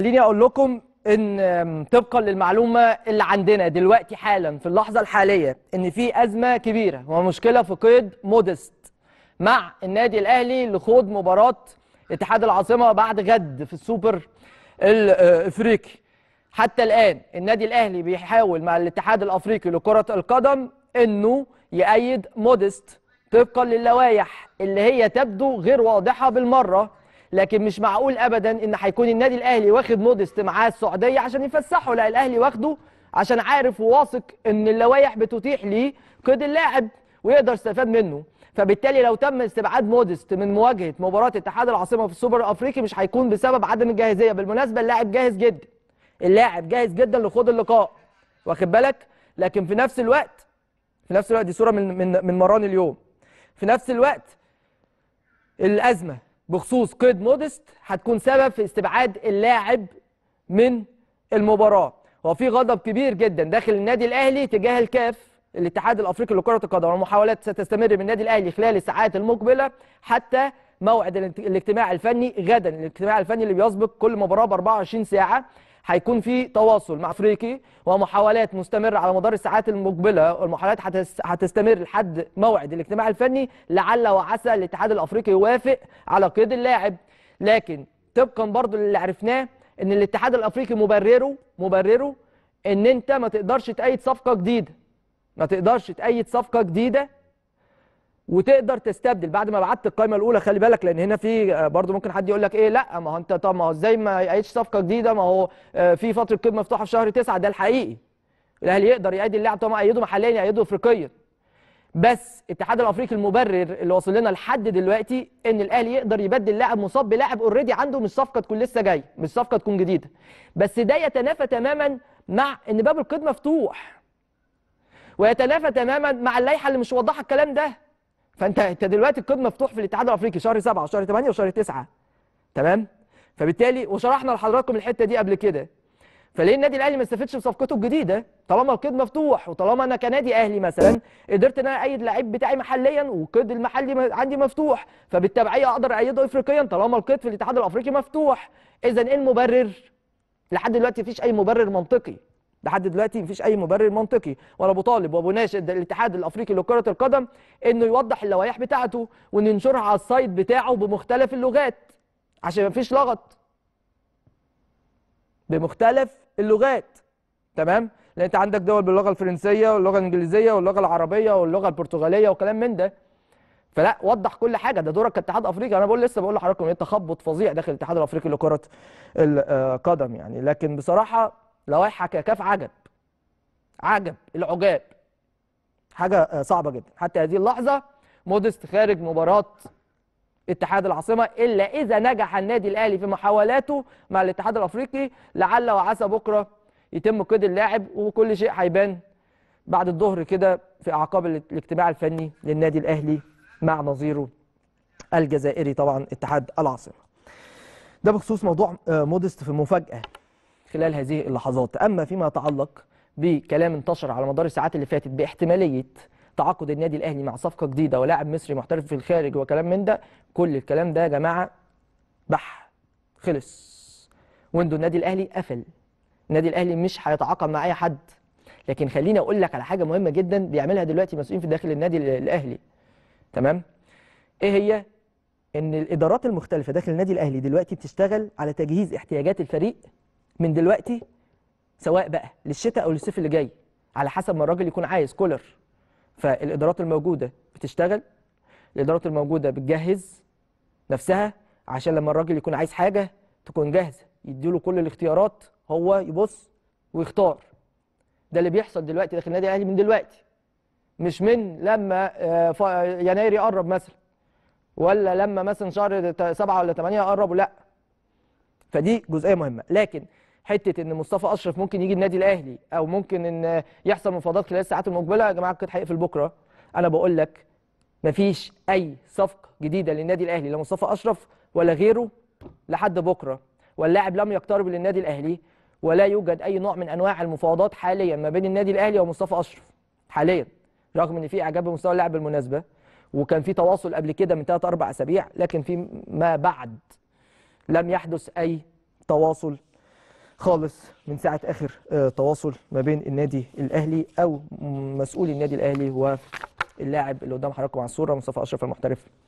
خليني اقول لكم ان طبقا للمعلومه اللي عندنا دلوقتي حالا في اللحظه الحاليه ان في ازمه كبيره ومشكله في قيد مودست مع النادي الاهلي لخوض مباراه اتحاد العاصمه بعد غد في السوبر الافريقي حتى الان النادي الاهلي بيحاول مع الاتحاد الافريقي لكره القدم انه يأيد مودست طبقا للوائح اللي هي تبدو غير واضحه بالمره لكن مش معقول ابدا ان هيكون النادي الاهلي واخد مودست معاه السعوديه عشان يفسحه لا الاهلي واخده عشان عارف وواثق ان اللوائح بتتيح ليه قيد اللاعب ويقدر يستفاد منه فبالتالي لو تم استبعاد مودست من مواجهه مباراه اتحاد العاصمه في السوبر الافريقي مش هيكون بسبب عدم الجاهزيه بالمناسبه اللاعب جاهز جدا اللاعب جاهز جدا لخوض اللقاء واخد بالك لكن في نفس الوقت في نفس الوقت دي صوره من من من مران اليوم في نفس الوقت الازمه بخصوص قيد مودست هتكون سبب في استبعاد اللاعب من المباراه وفي غضب كبير جدا داخل النادي الاهلي تجاه الكاف الاتحاد الافريقي لكره القدم والمحاولات ستستمر من النادي الاهلي خلال الساعات المقبله حتى موعد الاجتماع الفني غدا الاجتماع الفني اللي بيسبق كل مباراه ب 24 ساعه هيكون في تواصل مع افريقي ومحاولات مستمره على مدار الساعات المقبله والمحاولات هتستمر لحد موعد الاجتماع الفني لعل وعسى الاتحاد الافريقي يوافق على قيد اللاعب لكن طبقا برضو اللي عرفناه ان الاتحاد الافريقي مبرره مبرره ان انت ما تقدرش تأيد صفقه جديده ما تقدرش تأيد صفقه جديده وتقدر تستبدل بعد ما بعت القائمه الاولى خلي بالك لان هنا في آه، برضو ممكن حد يقول لك ايه لا ما هو انت طب ما هو ازاي ما يعيدش صفقه جديده ما هو آه، في فتره قيد مفتوحه في شهر 9 ده الحقيقي الاهلي يقدر يعيد اللاعب طبعا يعيده محليا يعيده افريقيا بس الاتحاد الافريقي المبرر اللي واصل لنا لحد دلوقتي ان الاهلي يقدر يبدل لاعب مصاب بلاعب اوريدي عنده مش صفقه تكون لسه جاي مش صفقه تكون جديده بس ده يتنافى تماما مع ان باب القيد مفتوح ويتنافى تماما مع اللائحه اللي مش واضحه الكلام ده فانت انت دلوقتي القيد مفتوح في الاتحاد الافريقي شهر 7 وشهر 8 وشهر 9 تمام فبالتالي وشرحنا لحضراتكم الحته دي قبل كده فليه النادي الاهلي ما استفدش بصفقته الجديده طالما القيد مفتوح وطالما انا كنادي اهلي مثلا قدرت ان انا ايد لعيب بتاعي محليا والقيد المحلي عندي مفتوح فبالتبعيه اقدر ايده افريقيا طالما القيد في الاتحاد الافريقي مفتوح اذا ايه المبرر لحد دلوقتي مفيش اي مبرر منطقي لحد دلوقتي مفيش اي مبرر منطقي ولا ابو طالب وابو ناشد الاتحاد الافريقي لكره القدم انه يوضح اللوائح بتاعته وننشرها على السايت بتاعه بمختلف اللغات عشان مفيش لغط بمختلف اللغات تمام لان انت عندك دول باللغه الفرنسيه واللغه الانجليزيه واللغه العربيه واللغه البرتغاليه وكلام من ده فلا وضح كل حاجه ده دورك كاتحاد افريقي انا بقول لسه بقول لحضراتكم ايه تخبط فظيع داخل الاتحاد الافريقي لكره القدم آه، يعني لكن بصراحه لوائح كاف عجب عجب العجاب حاجة آه، صعبة جدا حتى هذه اللحظة مودست خارج مباراة اتحاد العاصمة إلا إذا نجح النادي الأهلي في محاولاته مع الاتحاد الأفريقي لعل وعسى بكرة يتم قيد اللاعب وكل شيء هيبان بعد الظهر كده في أعقاب الاجتماع الفني للنادي الأهلي مع نظيره الجزائري طبعا اتحاد العاصمة ده بخصوص موضوع آه، مودست في مفاجاه خلال هذه اللحظات أما فيما يتعلق بكلام انتشر على مدار الساعات اللي فاتت باحتمالية تعاقد النادي الأهلي مع صفقة جديدة ولاعب مصري محترف في الخارج وكلام من ده كل الكلام ده يا جماعة بح خلص ويندو النادي الأهلي قفل النادي الأهلي مش هيتعاقد مع أي حد لكن خليني أقول لك على حاجة مهمة جدا بيعملها دلوقتي مسؤولين في داخل النادي الأهلي تمام إيه هي ان الادارات المختلفه داخل النادي الاهلي دلوقتي بتشتغل على تجهيز احتياجات الفريق من دلوقتي سواء بقى للشتاء او للصيف اللي جاي على حسب ما الراجل يكون عايز كولر فالادارات الموجوده بتشتغل الادارات الموجوده بتجهز نفسها عشان لما الراجل يكون عايز حاجه تكون جاهزه يديله كل الاختيارات هو يبص ويختار ده اللي بيحصل دلوقتي داخل النادي الاهلي من دلوقتي مش من لما آه، يناير يقرب مثلا ولا لما مثلا شهر سبعة ولا ثمانية يقربوا لا فدي جزئيه مهمه لكن حته ان مصطفى اشرف ممكن يجي النادي الاهلي او ممكن ان يحصل مفاوضات خلال الساعات المقبله يا جماعه القيد هيقفل بكره انا بقول لك مفيش اي صفقه جديده للنادي الاهلي لا مصطفى اشرف ولا غيره لحد بكره واللاعب لم يقترب للنادي الاهلي ولا يوجد اي نوع من انواع المفاوضات حاليا ما بين النادي الاهلي ومصطفى اشرف حاليا رغم ان في اعجاب بمستوى اللاعب بالمناسبه وكان في تواصل قبل كده من 3 4 اسابيع لكن في ما بعد لم يحدث اي تواصل خالص من ساعة آخر آه، تواصل ما بين النادي الأهلي أو مسؤول النادي الأهلي واللاعب اللي قدام حضراتكم على الصورة مصطفى أشرف المحترف